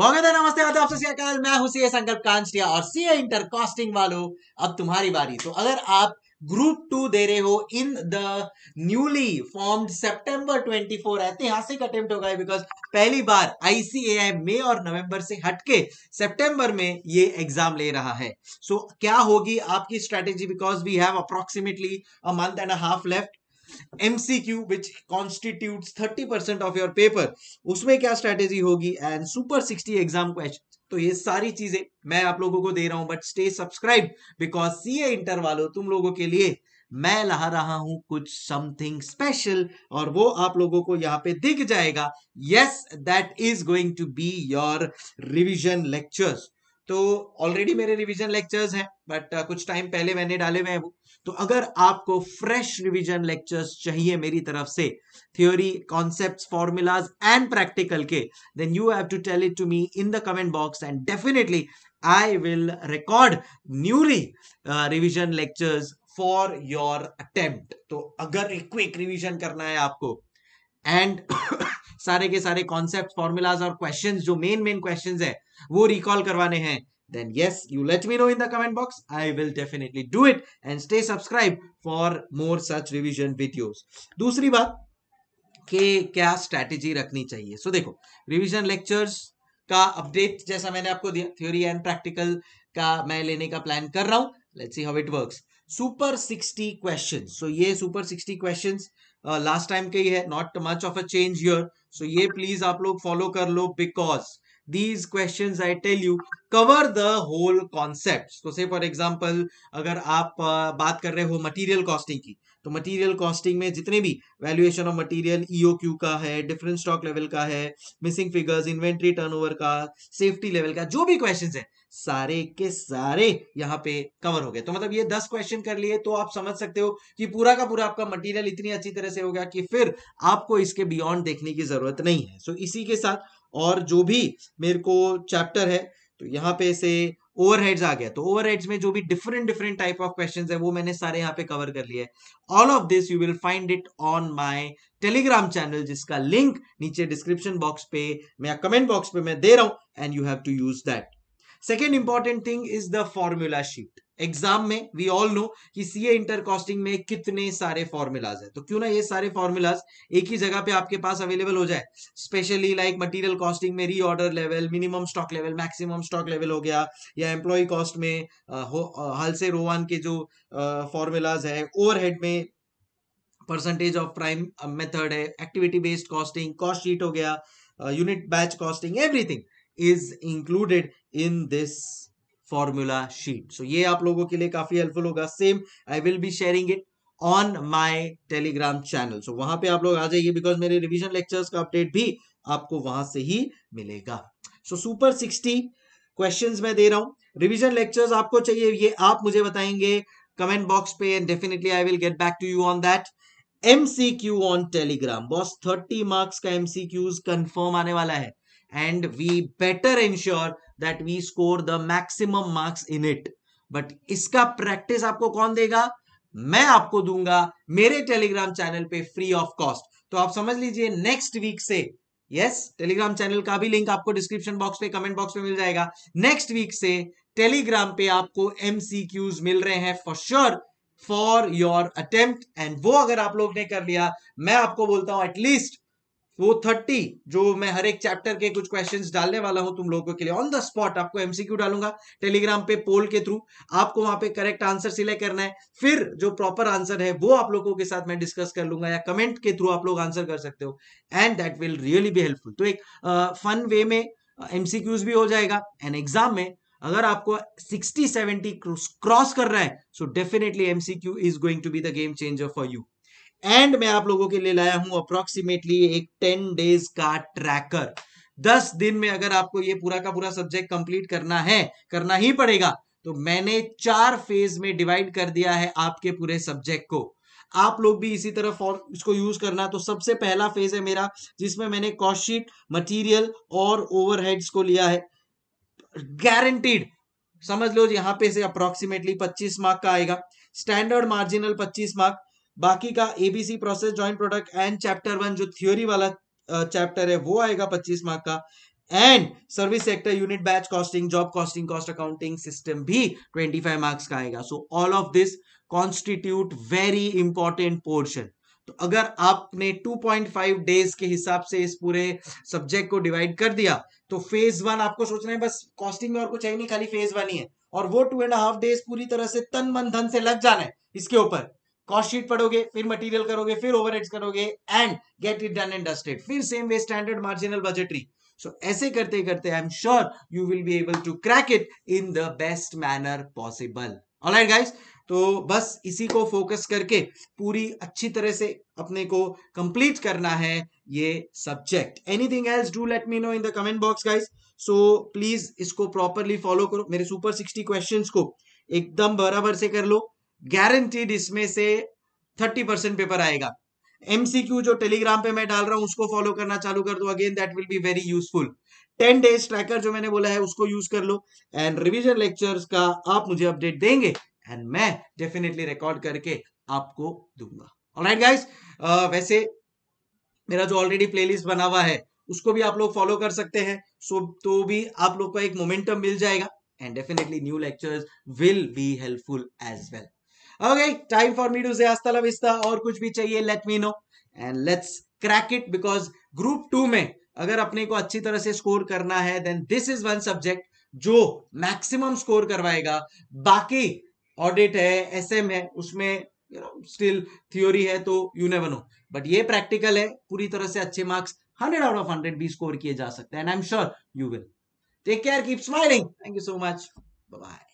नमस्ते मैं हूं सीए संकल्प कांचिया और सीए इंटर कास्टिंग वालों अब तुम्हारी बारी तो अगर आप ग्रुप टू दे रहे हो इन द न्यूली फॉर्म्ड सितंबर 24 ऐतिहासिक अटेम्प्ट होगा बिकॉज पहली बार आईसीएआई मई और नवंबर से हटके सितंबर में ये एग्जाम ले रहा है सो so, क्या होगी आपकी strategy because we have approximately a month and half left MCQ which constitute thirty percent of your paper उसमें क्या स्ट्रेटेजी होगी and super sixty exam question तो ये सारी चीजें मैं आप लोगों को दे रहा हूं but stay subscribe because C A inter वालों तुम लोगों के लिए मैं ला रहा हूं कुछ समथिंग स्पेशल और वो आप लोगों को यहां पे दिख जाएगा yes that is going to be your revision lectures तो ऑलरेडी मेरे रिवीजन लेक्चर्स हैं बट uh, कुछ टाइम पहले मैंने डाले हुए हैं वो तो अगर आपको फ्रेश रिवीजन लेक्चर्स चाहिए मेरी तरफ से theory concepts formulas and practical के then you have to tell it to me in the comment box and definitely I will record newly revision lectures for your attempt तो अगर quick revision करना है आपको एंड सारे के सारे concept formulas और क्वेश्चन जो मेन मेन क्वेश्चन है वो रिकॉल करवाने हैं then yes you let me know in the comment box i will definitely do it and stay subscribed for more such revision videos दूसरी बात कि क्या स्ट्रैटेजी रखनी चाहिए सो so, देखो रिवीजन लेक्चर्स का अपडेट जैसा मैंने आपको दिया थ्योरी एंड प्रैक्टिकल का मैं लेने का प्लान कर रहा हूँ let's see how it works super sixty question so ये super sixty question last time के ही है not much of a change your so so, ये प्लीज आप लोग फॉलो कर लो because these questions I tell you cover the whole concepts. तो so, say for example अगर आप बात कर रहे हो material costing की तो मटेरियल कॉस्टिंग में जितने भी वैल्यूएशन ऑफ मटेरियल ईओक्यू का है डिफरेंट स्टॉक लेवल का है मिसिंग फिगर्स इन्वेंट्री टर्नओवर का सेफ्टी लेवल का जो भी क्वेश्चंस हैं सारे के सारे यहाँ पे कवर हो गए तो मतलब ये दस क्वेश्चन कर लिए तो आप समझ सकते हो कि पूरा का पूरा आपका मटेरियल इतनी अच्छी तरह से हो गया कि फिर आपको इसके बियॉन्ड देखने की जरूरत नहीं है सो so इसी के साथ और जो भी मेरे को चैप्टर है तो यहाँ पे से ओवरहेड्स आ गया तो ओवरहेड्स में जो भी different different type of question है वो मैंने सारे यहाँ पे कवर कर लिए all of this you will find it on my Telegram channel जिसका लिंक नीचे डिस्क्रिप्शन बॉक्स पे मैं कमेंट बॉक्स पे मैं दे रहा हूं and you have to use that second important thing is the formula sheet exam में वी ऑल नो कि सीए इंटर कॉस्टिंग में कितने सारे फॉर्मूलाज है तो क्यों ना ये सारे फॉर्मूलाज एक ही जगह पे आपके पास अवेलेबल हो जाए स्पेशली लाइक मटेरियल कॉस्टिंग में reorder level minimum stock level maximum stock level हो गया या एम्प्लॉय कॉस्ट में हल से रोवान के जो फॉर्मूलाज है ओवरहेड में परसेंटेज ऑफ प्राइम मेथड है activity based costing cost sheet हो गया unit batch costing everything is included in this formula sheet so ये आप लोगों के लिए काफी हेल्पफुल होगा same I will be sharing it on my Telegram channel so वहां पे आप लोग आ जाइए बिकॉज मेरे रिविजन लेक्चर्स का अपडेट भी आपको वहां से ही मिलेगा सो सुपर सिक्सटी क्वेश्चन मैं दे रहा हूं रिविजन लेक्चर्स आपको चाहिए ये आप मुझे बताएंगे कमेंट बॉक्स पे and definitely I will get back to you on that MCQ on Telegram boss 30 marks का एमसीक्यूज कंफर्म आने वाला है and we better ensure that we score the maximum marks in it but इसका practice आपको कौन देगा मैं आपको दूंगा मेरे टेलीग्राम चैनल पे फ्री ऑफ कॉस्ट तो आप समझ लीजिए नेक्स्ट वीक से यस टेलीग्राम चैनल का भी लिंक आपको डिस्क्रिप्शन बॉक्स पे कमेंट बॉक्स में मिल जाएगा नेक्स्ट वीक से टेलीग्राम पे आपको एमसीक्यूज मिल रहे हैं for sure for your attempt and वो अगर आप लोग ने कर लिया मैं आपको बोलता हूं एटलीस्ट वो थर्टी जो मैं हर एक चैप्टर के कुछ क्वेश्चंस डालने वाला हूं तुम लोगों के लिए ऑन द स्पॉट आपको एमसीक्यू डालूंगा टेलीग्राम पे पोल के थ्रू आपको वहां पे करेक्ट आंसर सिलेक्ट करना है फिर जो प्रॉपर आंसर है वो आप लोगों के साथ मैं डिस्कस कर लूंगा या कमेंट के थ्रू आप लोग आंसर कर सकते हो and that will really be helpful तो एक फन uh, वे में एमसीक्यूज uh, भी हो जाएगा एंड एग्जाम में अगर आपको 60 70 क्रॉस कर रहा है so definitely MCQ is going to be the game changer for you and मैं आप लोगों के लिए लाया हूं अप्रोक्सीमेटली एक टेन डेज का ट्रैकर दस दिन में अगर आपको ये पूरा का पूरा सब्जेक्ट कंप्लीट करना है करना ही पड़ेगा तो मैंने चार फेज में डिवाइड कर दिया है आपके पूरे सब्जेक्ट को आप लोग भी इसी तरह फॉर इसको यूज करना तो सबसे पहला फेज है मेरा जिसमें मैंने कॉस्टशीट मटेरियल मटीरियल और ओवरहेड्स को लिया है गारंटीड समझ लो यहां पे से अप्रोक्सीमेटली 25 मार्क का आएगा स्टैंडर्ड मार्जिनल 25 मार्क बाकी का ABC process joint product and chapter one जो थ्योरी वाला चैप्टर है वो आएगा पच्चीस मार्क का and service sector unit batch costing job costing cost accounting system भी 25 मार्क्स का आएगा so all of this constitute very important portion तो अगर आपने 2.5 डेज के हिसाब से इस पूरे सब्जेक्ट को डिवाइड कर दिया तो फेज वन आपको सोचना है बस कॉस्टिंग में और कुछ है नहीं खाली फेज वन ही है और वो टू एंड हाफ डेज पूरी तरह से तन मन धन से लग जाना है इसके ऊपर कॉस्ट शीट पढ़ोगे फिर मटेरियल करोगे फिर ओवरहेड्स करोगे and get it done and dusted फिर same way standard marginal budgetary so ऐसे करते करते I am sure you will be able to crack it in the best manner possible alright guys तो बस इसी को फोकस करके पूरी अच्छी तरह से अपने को कंप्लीट करना है ये subject anything else do let me know in the comment box guys so please इसको प्रॉपरली फॉलो करो मेरे सुपर सिक्सटी क्वेश्चंस को एकदम बराबर से कर लो गारंटीड इसमें से थर्टी परसेंट पेपर आएगा एमसीक्यू जो टेलीग्राम पे मैं डाल रहा हूं उसको फॉलो करना चालू कर दो again that will be very useful ten days tracker जो मैंने बोला है उसको यूज कर लो एंड रिविजन लेक्चर्स का आप मुझे अपडेट देंगे एंड मैं डेफिनेटली रिकॉर्ड करके आपको दूंगा ऑलराइट गाइस right, uh, वैसे मेरा जो ऑलरेडी प्लेलिस्ट बना हुआ है उसको भी आप लोग फॉलो कर सकते हैं सो so, तो भी आप लोग को एक मोमेंटम मिल जाएगा and definitely new lectures will be helpful as well okay time for me to say हस्ता la और कुछ भी चाहिए let me know and let's crack it because group two में अगर अपने को अच्छी तरह से स्कोर करना है then this is one subject जो मैक्सिमम स्कोर करवाएगा बाकी ऑडिट है एसएम है उसमें यू नो स्टिल थ्योरी है तो यू नेवर नो बट ये प्रैक्टिकल है पूरी तरह से अच्छे marks hundred out of hundred भी स्कोर किए जा सकते हैं and I am sure you will take care keep smiling thank you so much bye